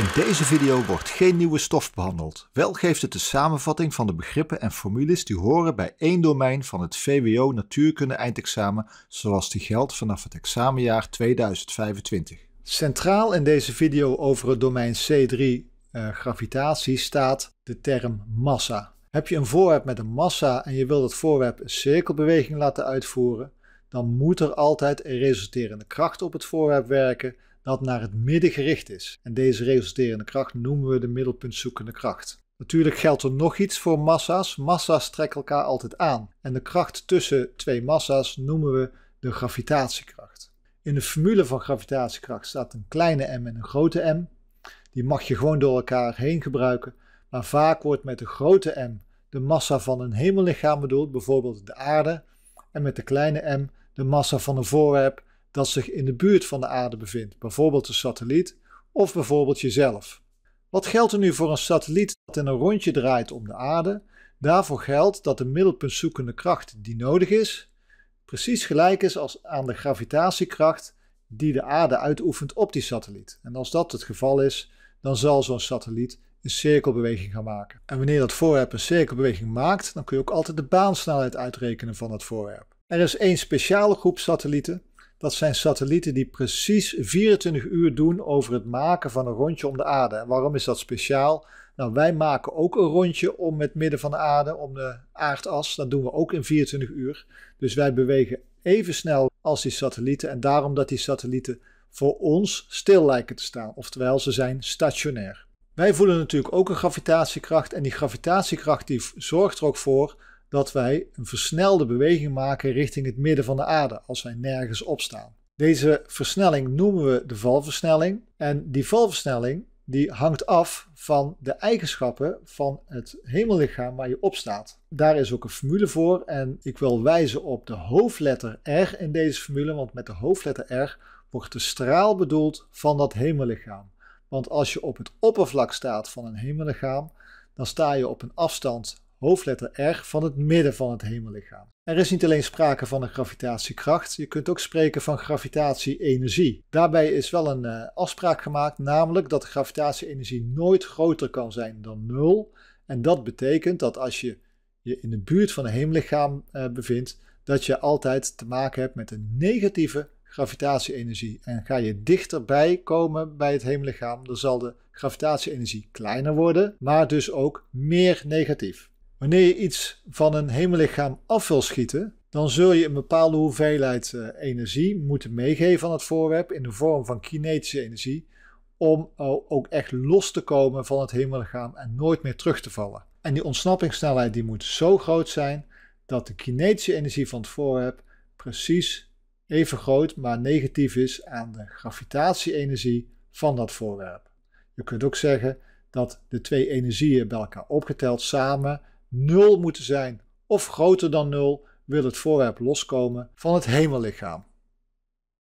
In deze video wordt geen nieuwe stof behandeld. Wel geeft het de samenvatting van de begrippen en formules die horen bij één domein van het VWO Natuurkunde eindexamen zoals die geldt vanaf het examenjaar 2025. Centraal in deze video over het domein C3 eh, gravitatie staat de term massa. Heb je een voorwerp met een massa en je wil dat voorwerp een cirkelbeweging laten uitvoeren, dan moet er altijd een resulterende kracht op het voorwerp werken dat naar het midden gericht is. En deze resulterende kracht noemen we de middelpuntzoekende kracht. Natuurlijk geldt er nog iets voor massa's. Massa's trekken elkaar altijd aan. En de kracht tussen twee massa's noemen we de gravitatiekracht. In de formule van gravitatiekracht staat een kleine m en een grote m. Die mag je gewoon door elkaar heen gebruiken. Maar vaak wordt met de grote m de massa van een hemellichaam bedoeld, bijvoorbeeld de aarde. En met de kleine m de massa van een voorwerp, dat zich in de buurt van de aarde bevindt, bijvoorbeeld een satelliet of bijvoorbeeld jezelf. Wat geldt er nu voor een satelliet dat in een rondje draait om de aarde? Daarvoor geldt dat de middelpuntzoekende kracht die nodig is, precies gelijk is als aan de gravitatiekracht die de aarde uitoefent op die satelliet. En als dat het geval is, dan zal zo'n satelliet een cirkelbeweging gaan maken. En wanneer dat voorwerp een cirkelbeweging maakt, dan kun je ook altijd de baansnelheid uitrekenen van dat voorwerp. Er is één speciale groep satellieten dat zijn satellieten die precies 24 uur doen over het maken van een rondje om de aarde. En waarom is dat speciaal? Nou, wij maken ook een rondje om het midden van de aarde, om de aardas. Dat doen we ook in 24 uur. Dus wij bewegen even snel als die satellieten. En daarom dat die satellieten voor ons stil lijken te staan. Oftewel, ze zijn stationair. Wij voelen natuurlijk ook een gravitatiekracht. En die gravitatiekracht die zorgt er ook voor dat wij een versnelde beweging maken richting het midden van de aarde als wij nergens opstaan. Deze versnelling noemen we de valversnelling en die valversnelling die hangt af van de eigenschappen van het hemellichaam waar je op staat. Daar is ook een formule voor en ik wil wijzen op de hoofdletter R in deze formule, want met de hoofdletter R wordt de straal bedoeld van dat hemellichaam. Want als je op het oppervlak staat van een hemellichaam, dan sta je op een afstand hoofdletter R van het midden van het hemellichaam. Er is niet alleen sprake van een gravitatiekracht, je kunt ook spreken van gravitatie-energie. Daarbij is wel een eh, afspraak gemaakt, namelijk dat gravitatie-energie nooit groter kan zijn dan 0. En dat betekent dat als je je in de buurt van een hemellichaam eh, bevindt, dat je altijd te maken hebt met een negatieve gravitatie-energie. En ga je dichterbij komen bij het hemellichaam, dan zal de gravitatie-energie kleiner worden, maar dus ook meer negatief. Wanneer je iets van een hemellichaam af wil schieten, dan zul je een bepaalde hoeveelheid eh, energie moeten meegeven aan het voorwerp in de vorm van kinetische energie, om eh, ook echt los te komen van het hemellichaam en nooit meer terug te vallen. En die ontsnappingssnelheid die moet zo groot zijn dat de kinetische energie van het voorwerp precies even groot, maar negatief is aan de gravitatie-energie van dat voorwerp. Je kunt ook zeggen dat de twee energieën bij elkaar opgeteld samen nul moeten zijn of groter dan nul wil het voorwerp loskomen van het hemellichaam.